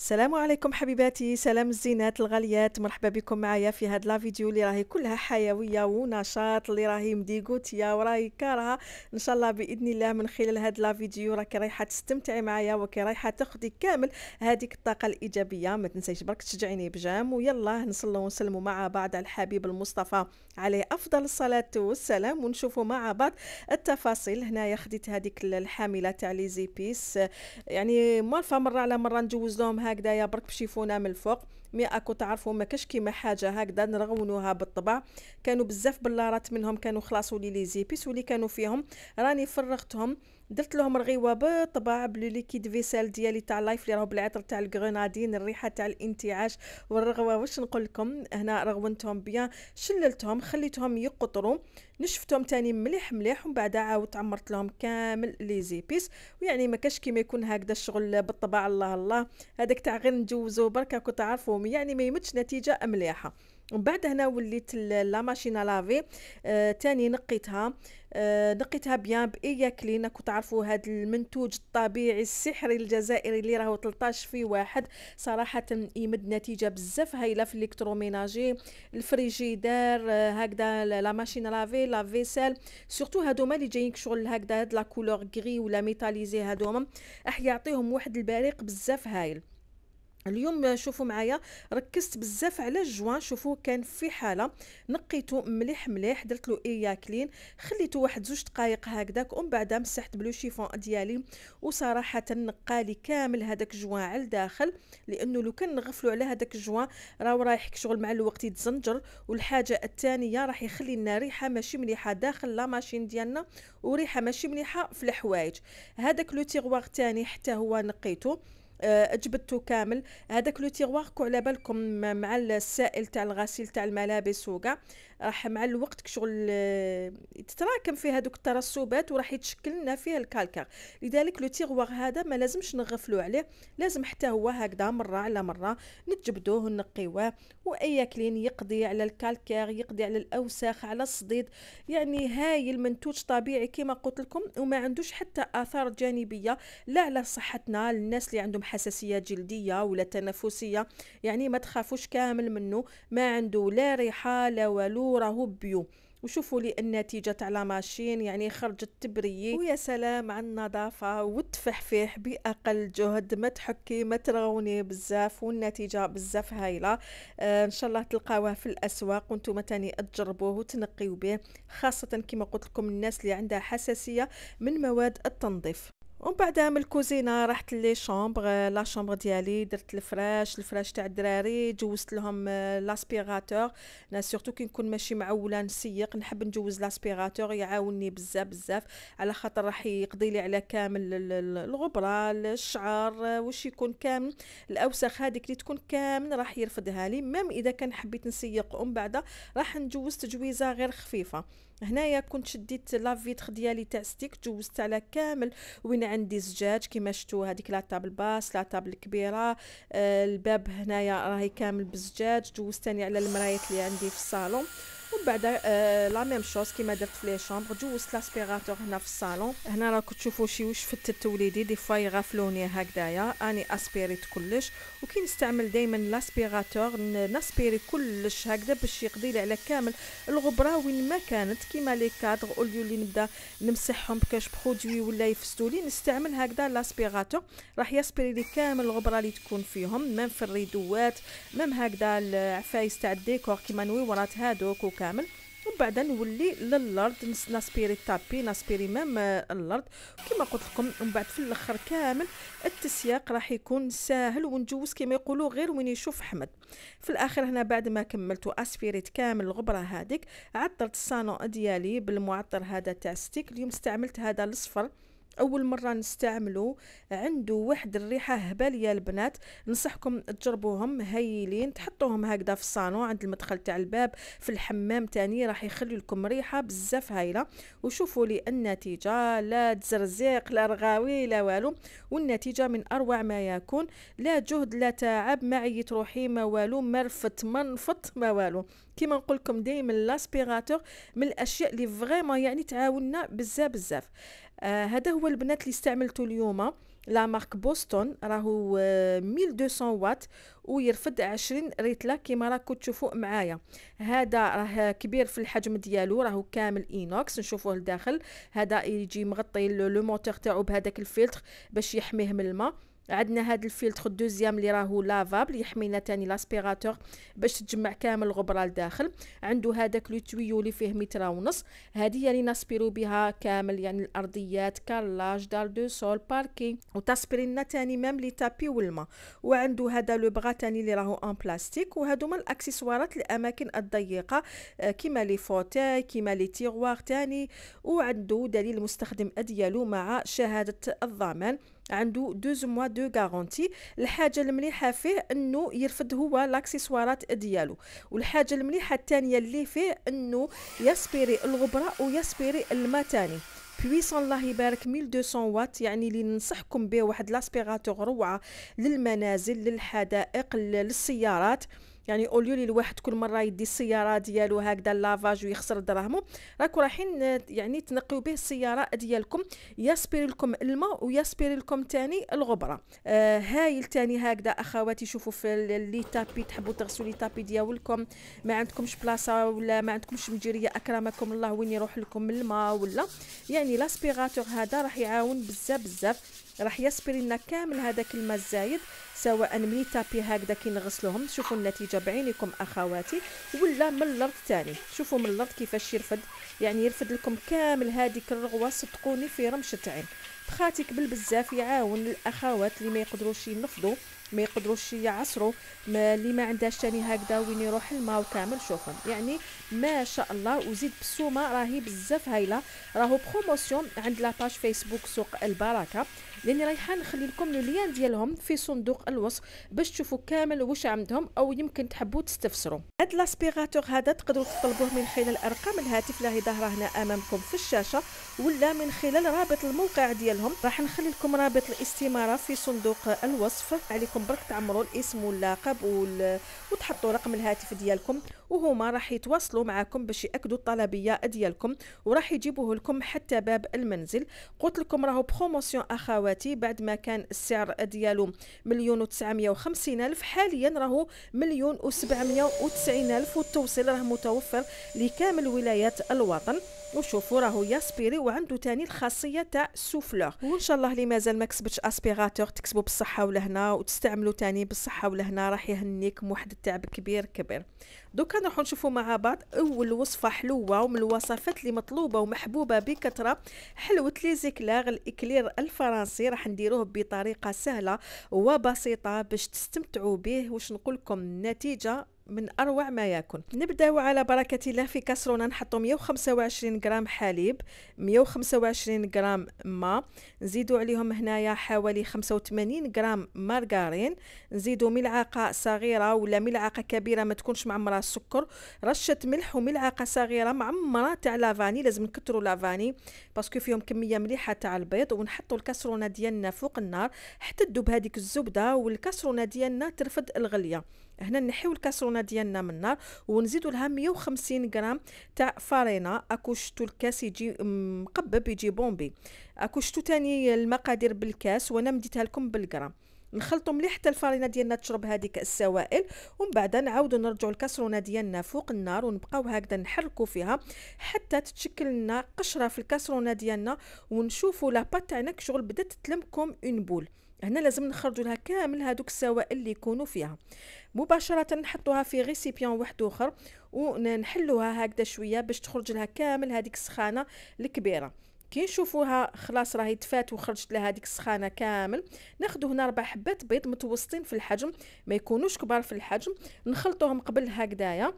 السلام عليكم حبيباتي سلام الزينات الغاليات مرحبا بكم معايا في هاد لا فيديو اللي راهي كلها حيويه ونشاط اللي راهي مديغوتيه وراهي كارها ان شاء الله باذن الله من خلال هاد لا فيديو راكي رايحه تستمتعي معايا وكي رايحه تاخدي كامل هذيك الطاقه الايجابيه ما تنسيش برك تشجعيني بجام ويلا نصلوا ونسلموا مع بعض على الحبيب المصطفى عليه افضل الصلاه والسلام ونشوفوا مع بعض التفاصيل هنايا خديت هذيك الحامله تاع لي زيبيس يعني مرة مره على مره نجوز لهم هكذايا برك بشيفونا من الفوق مي اكو تعرفوا ما كاش كيما حاجه هكذا نرغونوها بالطبع كانوا بزاف بلارات منهم كانوا خلاصوا لي لي زيبيس واللي كانوا فيهم راني فرغتهم درت لهم رغيوه بالطبع بلو ليكيد فيسال ديالي تاع لايف اللي راهو بالعطر تاع الكرونادين الريحه تاع الانتعاش والرغوه واش نقول لكم هنا رغونتهم بيان شللتهم خليتهم يقطروا نشفتهم تاني مليح مليح ومن بعد عاودت عمرت لهم كامل لي زيبيس ويعني ما كاش كيما يكون هكذا الشغل بالطبع الله الله هذاك تاع غير نجوزو برك كنت تعرفوا اليوميه يعني ما يمتش نتيجه مليحه ومن بعد هنا وليت لا ماشينا لافي آه تاني نقيتها آه نقيتها بيان بايا كلين كنت تعرفوا هذا المنتوج الطبيعي السحري الجزائري اللي راهو 13 في واحد صراحه يمد نتيجه بزاف هايله في الالكتروميناجي الفريجيدار آه هكذا لا ماشين لافي لا فيسيل سورتو هادوما اللي جايين شغل هكذا هاد لا كولور غري ولا ميتاليزي هادوما راح يعطيهم واحد البريق بزاف هايل اليوم شوفوا معايا ركزت بزاف على الجوان شوفوا كان في حاله نقيته مليح مليح درت له ايا كلين خليته واحد زوج دقائق هكذاك ومن بعد مسحت بلو شيفون ديالي وصراحه نقالي كامل هذاك الجوان على الداخل لانه لو كان نغفلوا على هذاك الجوان راهو رايح شغل مع الوقت يتزنجر والحاجه الثانيه راح يخلي لنا ريحه ماشي مليحه داخل لا ماشين ديالنا وريحه ماشي مليحه في الحوايج هذاك لو تيغوار ثاني حتى هو نقيته آه، جبدته كامل هذاك لو تيغوار على بالكم مع السائل تاع الغسيل تاع الملابس وكاع راح مع الوقت كشغل تتراكم آه، فيه هذوك الترسبات وراح يتشكل لنا فيه الكالكار لذلك لو تيغوار هذا ما لازمش نغفلو عليه لازم حتى هو هكذا مره على مره نتجبدوه ونقيوه واي كلين يقضي على الكالكار يقضي على الاوساخ على الصديد يعني هايل منتوج طبيعي كما قلت لكم وما عندوش حتى اثار جانبيه لا على صحتنا للناس اللي عندهم حساسيه جلديه ولا تنفسيه يعني ما تخافوش كامل منه ما عنده لا ريحه لا والو راه بيو وشوفوا لي النتيجة تاع لا ماشين يعني خرجت تبرية ويا سلام على النظافة والتفحفيح بأقل جهد ما تحكي ما ترغوني بزاف والنتيجة بزاف هايلة آه إن شاء الله تلقاوه في الأسواق وانتم تاني تجربوه وتنقيو به خاصة كما قلت لكم الناس اللي عندها حساسية من مواد التنظيف ومن بعد من الكوزينه رحت لي شومبر لا شومبر ديالي درت الفراش الفراش تاع الدراري جوزت لهم لاسبيراتور انا سورتو كي نكون ماشي معوله نسيق نحب نجوز لاسبيراتور يعاوني بزاف بزاف على خاطر راح يقضي لي على كامل الغبره الشعر آه، واش يكون كامل الاوساخ هذيك اللي تكون كامل راح يرفدها لي ميم اذا كان حبيت نسيق ومن بعد راح نجوز تجويزه غير خفيفه هنايا كنت شديت لا ديالي تاع ستيك جوزت على كامل وين عندي زجاج كيما شفتوا هذيك لا طابل باس لا طابل كبيره آه الباب هنايا راهي كامل بالزجاج جوزت على المرايات اللي عندي في الصالون ومن بعد لا ميم شوز كيما درت في لي شامبر جوزت لاسبيراتور هنا في الصالون هنا راكم تشوفوا شي وش فتت وليدي دي فوا يغفلوني هكذايا اني اسبيريت كلش نستعمل دائما لاسبيراتور ناسبيري كلش هكذا باش يقضي لي على كامل الغبره وين ما كانت كيما لي كادغ اوليو اللي نبدا نمسحهم بكاش برودوي ولا يفسدوا لي نستعمل هكذا لاسبيراتور راح يسبري لي كامل الغبره اللي تكون فيهم ميم في الريدوات ميم هكذا العفايس تاع الديكور كيما نويورات هادوك وكامل كامل ومن بعد نولي للارض ناسبيري تابي ناسبيري مام الارض آه، كما قلت لكم ومن بعد في الاخر كامل التسياق راح يكون ساهل ونجوز كما يقولوا غير وين يشوف حمد في الاخر هنا بعد ما كملت اسبيريت كامل الغبره هذيك عطرت الصالون ديالي بالمعطر هذا تاع ستيك اليوم استعملت هذا الاصفر اول مره نستعملو عنده واحد الريحه هباليه البنات نصحكم تجربوهم هايلين تحطوهم هكذا في الصالون عند المدخل تاع الباب في الحمام تاني راح يخلي لكم ريحه بزاف هايله وشوفوا لي النتيجه لا تزرزيق لا رغاوي لا والو والنتيجه من اروع ما يكون لا جهد لا تعب ما تروحي روحي ما والو ما منفط ما نفط ما والو كيما نقول لكم دائما لاسبيراتور من الاشياء اللي فريمون يعني تعاوننا بزاف بزاف آه هذا هو البنات اللي استعملته اليوم لا مارك بوستون راهو 1200 آه، واط ويرفد 20 ريتلا كيما راكم تشوفوا معايا هذا راه كبير في الحجم ديالو راهو كامل اينوكس نشوفوه لداخل هذا يجي مغطي لو موتور تاعو بهذاك الفلتر باش يحميه من الماء عندنا هذا الفلتر الدوزيام اللي راهو لافابل يحمينا تاني لاسبيراتور باش تجمع كامل الغبره لداخل عنده هذاك لو تويو اللي فيه متر ونص هذه هي اللي نسبيرو بها كامل يعني الارضيات كارلاج دار دو سول باركي وتسبري لنا تاني ميم لي تابي والماء وعنده هذا لو بغا تاني اللي راهو ان بلاستيك وهذوما الاكسسوارات الاماكن الضيقه آه، كيما لي فوتاي كيما لي تيغوار تاني وعنده دليل المستخدم ديالو مع شهاده الضمان عنده دوز موا دو غارونتي الحاجه المليحه فيه انه يرفد هو لاكسيسوارات ديالو والحاجه المليحه الثانيه اللي فيه انه يسبيري الغبره ويسبيري الماء ثاني بويسون الله يبارك 1200 واط يعني اللي ننصحكم به واحد لاسبيغاتور روعه للمنازل للحدائق للسيارات يعني اوليو لي الواحد كل مره يدي السياره ديالو هكذا لافاج ويخسر دراهمو راكو رايحين يعني تنقيو به السياره ديالكم يسبري لكم الماء ويسبري لكم تاني الغبره آه هايل تاني هكذا اخواتي شوفوا في لي تابي تحبوا تغسلوا لي تابي ديالكم ما عندكمش بلاصه ولا ما عندكمش مجريه اكرمكم الله وين يروح لكم الماء ولا يعني لاسبيغاتور هذا راح يعاون بزاف بزاف راح يسبري لنا كامل هذاك الماء الزايد سواء ملي تابي هكذا كي نغسلوهم شوفوا النتيجه بعينكم اخواتي ولا من الارض ثاني شوفوا من الارض كيفاش يرفد يعني يرفد لكم كامل هذيك الرغوه صدقوني في رمشه عين بخاتي قبل بزاف يعاون الاخوات اللي ما يقدروش ينفضوا ما يقدروش يعصروا ما اللي ما عندهاش تاني هكذا وين يروح الماء وكامل شوفهم يعني ما شاء الله وزيد بسومه راهي بزاف هايله راهو بروموسيون عند لاباج فيسبوك سوق البركه لاني رايحه نخلي لكم لو ليان ديالهم في صندوق الوصف باش تشوفوا كامل واش عندهم او يمكن تحبوا تستفسروا هاد لاسبيغاتور هذا تقدروا تطلبوه من خلال ارقام الهاتف اللي ظاهره هنا امامكم في الشاشه ولا من خلال رابط الموقع ديالهم راح نخلي لكم رابط الاستماره في صندوق الوصف عليكم برك تعمروا الاسم واللقب وتحطوا رقم الهاتف ديالكم وهما راح يتواصلوا معكم باش ياكدوا الطلبيه ديالكم وراح يجيبوه لكم حتى باب المنزل قلت لكم راهو بروموسيون اخواتي بعد ما كان السعر ديالو مليون و950 الف حاليا راهو مليون و790 الف والتوصيل راه متوفر لكامل ولايات الوطن وشوفوا راهو ياسبيري وعنده تاني الخاصيه تاع سوفلور وان شاء الله اللي مازال ما كسبتش اسبيغاتور تكسبوا بالصحه ولهنا وتستعملوا تاني بالصحه ولهنا راح يهنيكم واحد التعب كبير كبير دوكا نروحوا نشوفوا مع بعض اول وصفه حلوه ومن الوصفات اللي مطلوبه ومحبوبه بكثره حلوه ليزيكلاغ الاكلير الفرنسي راح نديروه بطريقه سهله وبسيطه باش تستمتعوا به واش نقول لكم النتيجه من اروع ما يكون نبداو على بركه الله في كسرونه نحطو 125 غرام حليب 125 غرام ماء نزيدو عليهم هنايا حوالي 85 غرام مارغارين نزيدو ملعقه صغيره ولا ملعقه كبيره ما تكونش معمره السكر رشه ملح وملعقه صغيره معمره تاع لافاني لازم نكثروا لافاني باسكو فيهم كميه مليحه تاع البيض ونحطو الكسرونه ديالنا فوق النار حتى تذوب هذيك الزبده والكسرونه ديالنا ترفد الغليه هنا نحيو الكاسرونه ديالنا من النار ونزيدو لها 150 غرام تاع فارينه اكوشتو الكاس يجي مقبب يجي بومبي اكوشتو تاني المقادير بالكاس وانا مديتها لكم بالغرام نخلطو مليح حتى الفارينه ديالنا تشرب هذيك السوائل ومن بعد نعاودو نرجعو الكاسرونه ديالنا فوق النار ونبقاو هكذا نحركو فيها حتى تتشكل لنا قشره في الكاسرونه ديالنا ونشوفو لاباط تاعنا كشغل بدات تلمكم اون بول هنا لازم نخرجوا لها كامل هذوك السوائل اللي يكونوا فيها مباشره نحطوها في ريسيبيون واحد اخر ونحلوها هكذا شويه باش تخرج لها كامل هذيك السخانه الكبيره كي نشوفوها خلاص راهي تفات وخرجت لها هذيك السخانه كامل ناخذ هنا ربع حبات بيض متوسطين في الحجم ما يكونوش كبار في الحجم نخلطوهم قبل هكذايا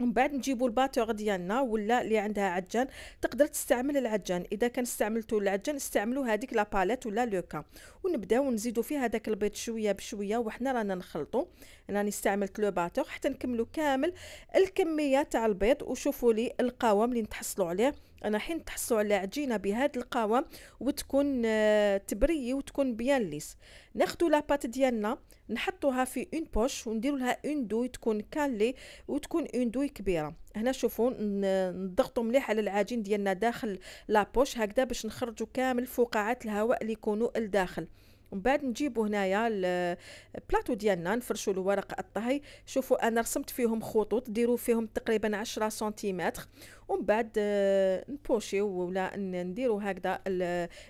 ومن بعد نجيبوا الباتور ديالنا ولا اللي عندها عجان تقدر تستعمل العجان اذا كان استعملتوا العجان استعملوا هذيك لاباليت ولا لوكا ونبداو نزيدوا فيه هذاك البيض شويه بشويه وحنا رانا نخلطوا راني استعملت لو باتور حتى نكملوا كامل الكميه تاع البيض وشوفوا لي القوام اللي نتحصلوا عليه انا حين تحصلوا على عجينه بهاد القوام وتكون آه، تبري وتكون بيان ليس ناخذ لاباط ديالنا نحطوها في اون بوش ونديروا لها اون دوي تكون كالي وتكون اون دوي كبيره هنا شوفوا نضغطوا مليح على العجين ديالنا داخل لابوش هكذا باش نخرجوا كامل فقاعات الهواء اللي يكونوا لداخل ومن بعد نجيبو هنايا البلاطو ديالنا نفرشوا الورق الطهي شوفوا انا رسمت فيهم خطوط ديروا فيهم تقريبا 10 سنتيمتر ومن بعد آه، نبوشيو ولا نديروا هكذا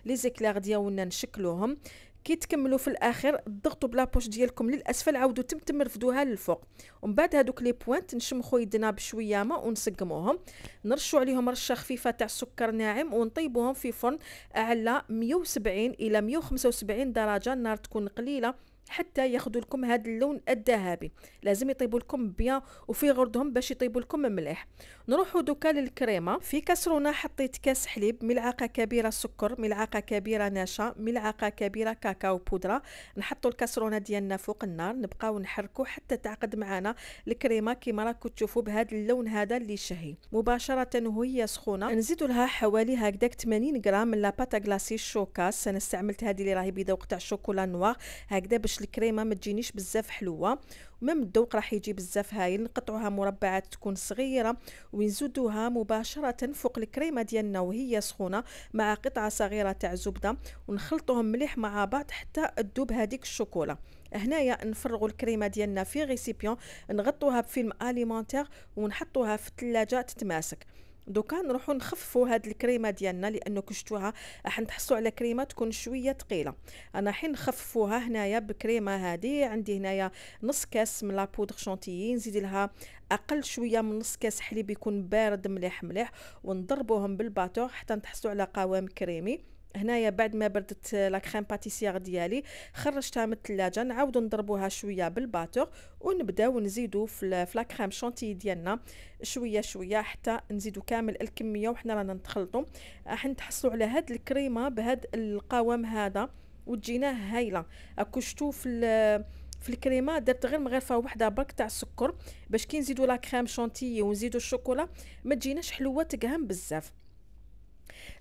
لي زيكلاغ ديالنا نشكلوهم كي تكملوا في الاخر ضغطوا بلابوش ديالكم للاسفل عاودوا تم رفدوها للفوق ومن بعد هذوك لي بوينت نشمخوا يدنا بشويه ماء ونسقموهم نرشوا عليهم رشه خفيفه تاع سكر ناعم ونطيبوهم في فرن على 170 الى 175 درجه النار تكون قليله حتى ياخذوا لكم هذا اللون الذهبي لازم يطيبوا لكم بيان وفي غردهم باش يطيبوا لكم مليح نروحوا دوكا للكريمه في كاسرونه حطيت كاس حليب ملعقه كبيره سكر ملعقه كبيره نشا ملعقه كبيره كاكاو بودره نحطوا الكاسرونه ديالنا فوق النار نبقاو نحركوا حتى تعقد معنا الكريمه كما راكم تشوفوا بهذا اللون هذا اللي شهي مباشره وهي سخونه نزيدوا لها حوالي هكذاك 80 غرام من لاباتا غلاسي شوكاس انا استعملت هذه اللي راهي بذوق تاع الشوكولا نوار هكذا باش الكريمه ما تجينيش بزاف حلوه ومام الذوق راح يجي بزاف هايل نقطعوها مربعات تكون صغيره ونزودوها مباشره فوق الكريمه ديالنا وهي سخونه مع قطعه صغيره تاع زبده ونخلطهم مليح مع بعض حتى تذوب هذيك الشوكولا هنايا نفرغوا الكريمه ديالنا في ريسيبيون نغطوها بفيلم اليمونتير ونحطوها في الثلاجه تتماسك دوكا نروحو نخففو هاد الكريمه ديالنا لانه كشتوها راح نحصلوا على كريمه تكون شويه ثقيله انا حين نخففوها هنايا بكريمه هادي عندي هنايا نص كاس من لابودغ شونتيي نزيد لها اقل شويه من نص كاس حليب يكون بارد مليح مليح ونضربوهم بالباتور حتى نتحصلوا على قوام كريمي هنايا بعد ما بردت لا كريم باتيسيير ديالي خرجتها من الثلاجه نعاودو نضربوها شويه بالباتور ونبداو نزيدو في لا كريم شونتي ديالنا شويه شويه حتى نزيدو كامل الكميه وحنا رانا نتخلطو راح نتحصلوا على هاد الكريمه بهاد القوام هذا وتجينا هايله اكو شتو في في الكريمه درت غير مغرفه وحده برك تاع السكر باش كي نزيدو لا كريم شونتي ونزيدو الشوكولا ما تجيناش حلوه تقهم بزاف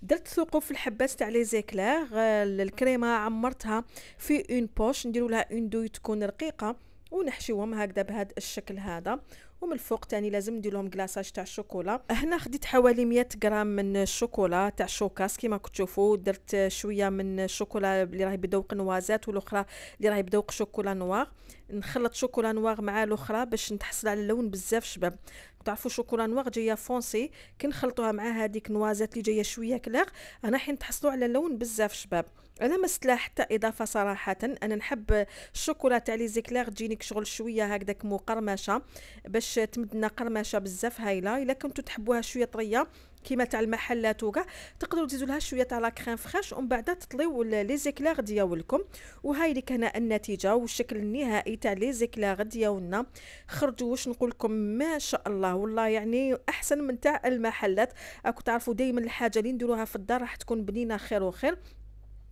درت ثقوب الحبات تاع لي زيكلير آه، الكريمه عمرتها في اون بوش نديرو لها اون دوي تكون رقيقه ونحشيوهم هكذا بهذا الشكل هذا ومن الفوق تاني لازم ندير لهم كلاصاج تاع الشوكولا هنا خديت حوالي 100 غرام من الشوكولا تاع شوكاس كما تشوفوا درت شويه من الشوكولا اللي راهي بدوق نوازات والاخرى اللي راهي بدوق شوكولا نوار نخلط شوكولا نوار مع الاخرى باش نتحصل على اللون بزاف شباب تعرفوا شوكولا جايه فونسي كنخلطوها مع هذيك نوازات اللي جايه شويه كلاغ انا حين تحصلوا على لون بزاف شباب انا ما حتى اضافه صراحه انا نحب الشوكولا تاع لي زيكلاغ تجيني شغل شويه هكذاك مقرمشه باش تمدنا قرمشه بزاف هايله الا كنتو تحبوها شويه طريه كيما تاع المحلات وكاع تقدروا تزيدوا لها شويه تاع لا كريم فريش ومن بعد تطليو لي زيكلاغ ديالكم وهاي اللي هنا النتيجه والشكل النهائي تاع لي زيكلاغ ديالنا خرجوا واش نقول لكم ما شاء الله والله يعني احسن من تاع المحلات راكم تعرفوا دائما الحاجه اللي نديروها في الدار راح تكون بنينه خير وخير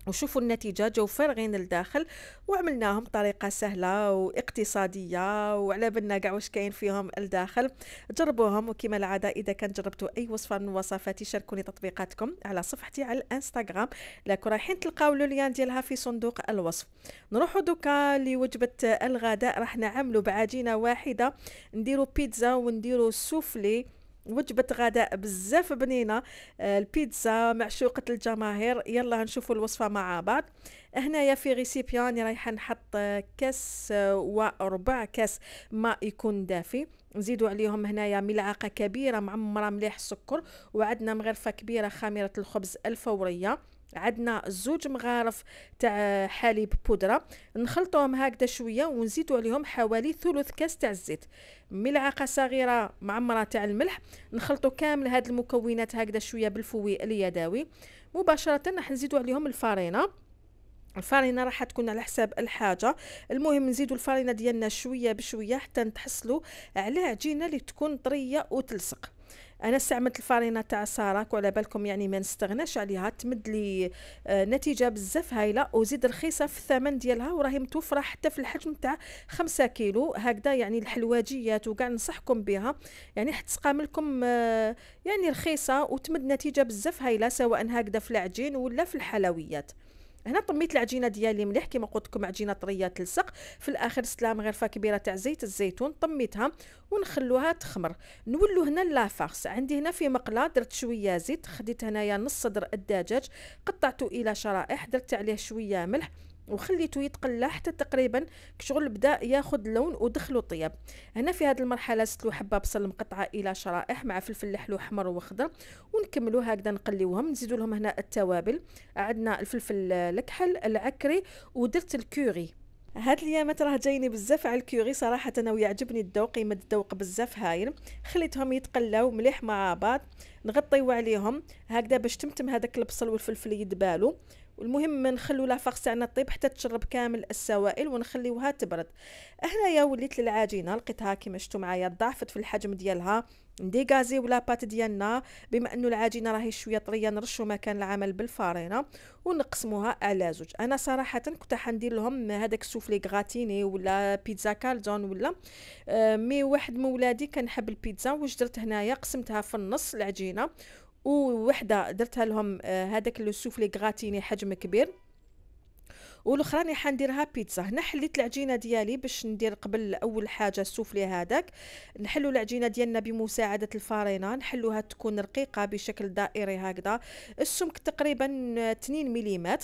وشوفوا النتيجه جاو فارغين لداخل وعملناهم بطريقه سهله واقتصاديه وعلى بالنا كاع واش كاين فيهم لداخل جربوهم وكما العاده اذا كان جربتوا اي وصفه من وصفاتي شاركوني تطبيقاتكم على صفحتي على الانستغرام لكن رايحين تلقاو لو ليان ديالها في صندوق الوصف نروحوا دوكا لوجبه الغداء راح نعملوا بعجينه واحده نديروا بيتزا ونديروا سوفلي وجبه غداء بزاف بنينه آه، البيتزا معشوقه الجماهير يلا نشوفوا الوصفه مع بعض هنايا في ريسيبيان رايحه نحط كاس آه، وربع كاس ماء يكون دافي نزيدوا عليهم هنايا ملعقه كبيره معمره مليح السكر وعدنا مغرفه كبيره خميره الخبز الفوريه عندنا زوج مغارف تاع حليب بودره نخلطوهم هكذا شويه ونزيدوا عليهم حوالي ثلث كاس تاع الزيت ملعقه صغيره معمره تاع الملح نخلطوا كامل هاد المكونات هكذا شويه بالفوي اليدوي مباشره راح نزيدوا عليهم الفرينه الفرينه راح تكون على حساب الحاجه المهم نزيدوا الفرينه ديالنا شويه بشويه حتى نتحصلوا على عجينه اللي تكون طريه وتلصق انا استعملت الفرينه تاع ساراك وعلى بالكم يعني ما نستغناش عليها تمد لي آه، نتيجه بزاف هايله وزيد رخيصه في الثمن ديالها وراهي متوفره حتى في الحجم تاع 5 كيلو هكذا يعني الحلواجيات وكاع ننصحكم بها يعني حتسقام لكم آه، يعني رخيصه وتمد نتيجه بزاف هايله سواء هكذا في العجين ولا في الحلويات هنا طميت العجينه ديالي مليح كما قلت لكم عجينه طريه تلصق في الاخر سلام غرفه كبيره تاع زيت الزيتون طميتها ونخلوها تخمر نولو هنا لافارس عندي هنا في مقله درت شويه زيت خديت هنايا نص صدر الدجاج قطعته الى شرائح درت عليه شويه ملح وخليته يتقلى حتى تقريبا كشغل بدا ياخذ لون ودخلو طياب هنا في هذه المرحله سلو حبه بصل مقطعه الى شرائح مع فلفل لحلو احمر واخضر ونكملو هكذا نقليوهم نزيدو لهم هنا التوابل عندنا الفلفل الكحل العكري ودرت الكوري هاد اليامات راه جايني بزاف على الكوري صراحه انا ويعجبني الذوق يمد الذوق بزاف هايل خليتهم يتقلاو مليح مع بعض نغطيو عليهم هكذا باش تمتم هذاك البصل والفلفل يدبالو والمهم نخلو لافاغ تاعنا طيب حتى تشرب كامل السوائل ونخليوها تبرد هنايا وليت للعجينه لقيتها كما شفتوا معايا ضعفت في الحجم ديالها نديغازيو لاباط ديالنا بما انه العجينه راهي شويه طريه نرشو مكان العمل بالفارينه ونقسموها على زوج انا صراحه كنت حندير لهم هذاك السوفلي غاتيني ولا بيتزا كالزون ولا آه، مي واحد مولادي كنحب البيتزا واش درت هنايا قسمتها في النص العجينه ووحده درتها لهم آه، هذاك السوفلي غراتيني حجم كبير والاخراني حنديرها بيتزا هنا حليت العجينه ديالي باش ندير قبل اول حاجه السوفلي هذاك نحلو العجينه ديالنا بمساعده الفارينه نحلوها تكون رقيقه بشكل دائري هكذا السمك تقريبا 2 ملم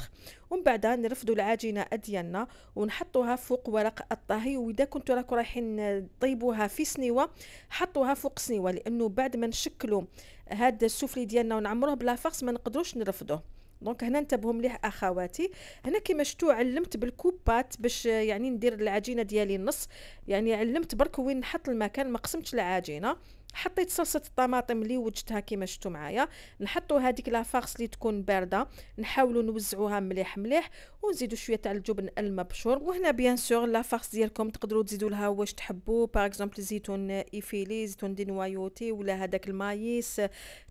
ومن بعد نرفدوا العجينه ديالنا ونحطوها فوق ورق الطهي واذا كنتو راكم رايحين طيبوها في سنيوه حطوها فوق سنيوه لانه بعد ما نشكلوا هذا السوفلي ديالنا ونعمروه بلا فارس ما نقدروش نرفدوه دونك هنا انتبهوا مليح اخواتي هنا كيما شفتوا علمت بالكوبات باش يعني ندير العجينه ديالي النص يعني علمت برك وين نحط المكان ما قسمتش العجينه حطيت صلصه الطماطم اللي وجدتها كيما شفتوا معايا نحطوا هذيك لا اللي تكون بارده نحاولوا نوزعوها مليح مليح ونزيدوا شويه تاع الجبن المبشور وهنا بيان سور لا ديالكم تقدروا تزيدوا لها واش تحبوا باغ اكزومبل زيتون ايفيلي زيتون دي نوايوتي ولا هذاك المايس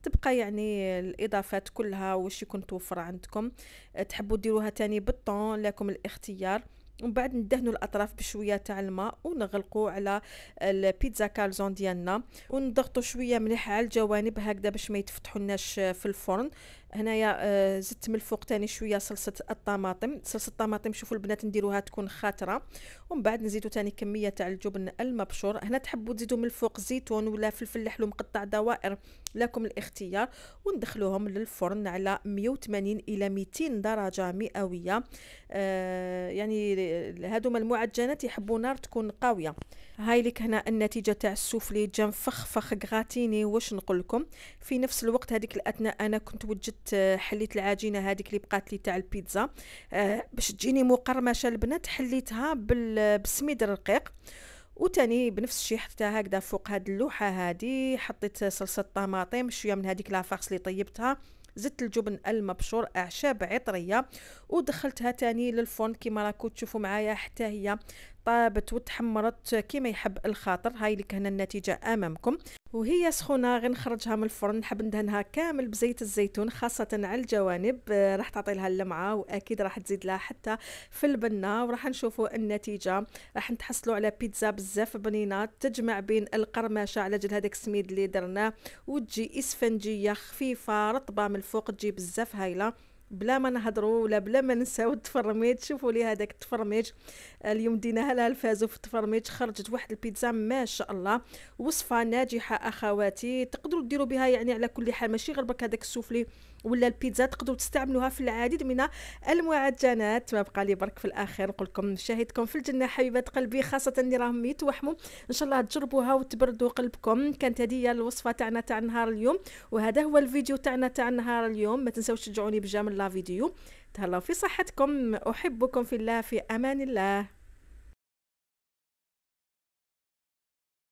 تبقى يعني الاضافات كلها واش يكون توفر عندكم أه، تحبوا ديروها تاني بالطون لكم الاختيار ومن بعد ندهنوا الاطراف بشويه تاع الماء ونغلقوا على البيتزا كالزون ديالنا ونضغطوا شويه مليح على الجوانب هكذا باش ما يتفتحوناش في الفرن هنايا آه، زدت من الفوق تاني شويه صلصه الطماطم صلصه الطماطم شوفوا البنات نديروها تكون خاطره ومن بعد نزيدوا تاني كميه تاع الجبن المبشور هنا تحبوا تزيدوا من الفوق زيتون ولا فلفل حلو مقطع دوائر لكم الاختيار وندخلوهم للفرن على 180 الى 200 درجه مئويه آه يعني هادوما المعجنات يحبوا نار تكون قويه هاي لك هنا النتيجه تاع السوفلي جا مفخفخ غراتيني واش نقول لكم في نفس الوقت هذيك الاثناء انا كنت وجدت حليت العجينه هذيك اللي بقات لي تاع البيتزا آه، باش تجيني مقرمشه البنات حليتها بالسميد الرقيق وتاني بنفس الشيء حطيتها هكذا فوق هاد اللوحه هادي حطيت صلصه طماطم شويه من هذيك لافارس اللي طيبتها زدت الجبن المبشور اعشاب عطريه ودخلتها تاني للفرن كيما راكم تشوفوا معايا حتى هي طابت وتحمرت كيما يحب الخاطر هاي لك هنا النتيجه امامكم وهي سخونه غنخرجها من الفرن نحب ندهنها كامل بزيت الزيتون خاصه على الجوانب آه، راح تعطي لها اللمعه واكيد راح تزيد لها حتى في البنه وراح نشوفوا النتيجه راح نتحصلوا على بيتزا بزاف بنينه تجمع بين القرمشه على جل هذاك السميد اللي درناه وتجي اسفنجيه خفيفه رطبه من الفوق تجي بزاف هايله بلا ما نهضروا ولا بلا ما ننساو التفرميت شوفوا لي هذاك التفرميت اليوم ديناها لها الفازو في التفرميت خرجت واحد البيتزا ما شاء الله وصفه ناجحه اخواتي تقدروا ديروا بها يعني على كل حال ماشي غير برك هذاك السوفلي ولا البيتزا تقدروا تستعملوها في العديد من المعجنات ما بقى لي برك في الاخير نقول لكم شاهدكم في الجنه حبيبات قلبي خاصه اللي راهم يتوحموا ان شاء الله تجربوها وتبردوا قلبكم كانت هذه هي الوصفه تاعنا تاع نهار اليوم وهذا هو الفيديو تاعنا تاع نهار اليوم ما تنساوش تشجعوني بجام لا فيديو تهلاو في صحتكم احبكم في الله في امان الله